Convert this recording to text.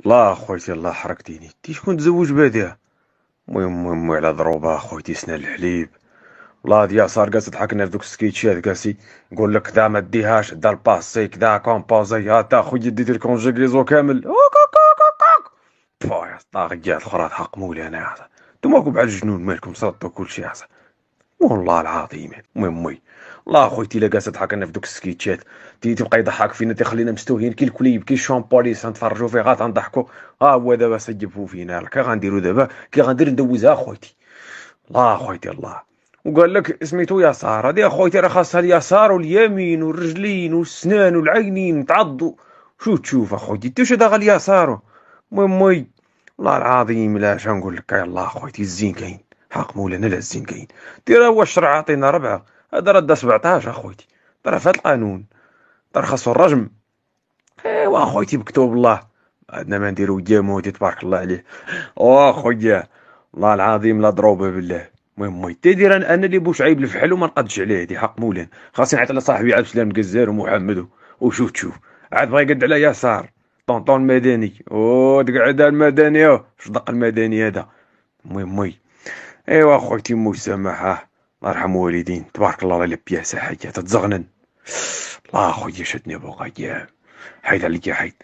الله خويتي الله حرك ديني تي شكون تزوج باديها المهم المهم على ضروبه خويتي سنا الحليب لا ديا صار قاس ضحكنا في دوك السكيتشات قاسي نقول لك كدا ما ديهاش دا الباسي كدا كومبوزي ها تا خويا دير الكونجيكليزو كامل بو يا طاغيات الاخرى تحق مولي انا انتوما كو بعد الجنون مالكم سرطوا كلشي احسن والله العظيم مي مي لا خويتي الا جالس تضحك لنا في دوك السكيتشات تبقى يضحك فينا تيخلينا مستوهين كي الكل يبكي الشامبوليس نتفرجوا فيه غا تنضحكوا ها هو دابا سجبوا فينا كي غنديروا دابا كي غندير ندوزها خويتي لا خويتي الله وقال لك سميتو يسار هادي اخويتي راه خاصها اليسار واليمين والرجلين والسنان والعينين تعضوا شو تشوف اخويتي انت واش هذا اليسار مي والله العظيم لا شنقول لك يلاه اخويتي الزين كاين حق مولانا العزين كاين دير هو الشرع عطينا ربعه هذا راه دا 17 اخويتي ترى فات القانون ترى خاصو الرجم ايوا اخويتي بكتوب الله عندنا ما نديرو موتي تبارك الله عليه اخويا والله العظيم لا ضروبه بالله المهم مي تدير انا اللي بوش عيب الفحل وما نقدش عليه دي حق مولان خاصني نعيط على صاحبي عبد السلام الجزار ومحمد وشوف تشوف عاد بغا يقد على يسار طونطون مدني او تقعد المدني شدق المدني هذا المهم مي ايوا خوتي مسامحة الله يرحم والدين تبارك الله على البياسه حاجة تتزغنن الله خويا شدني بوقايا حيد يا حيد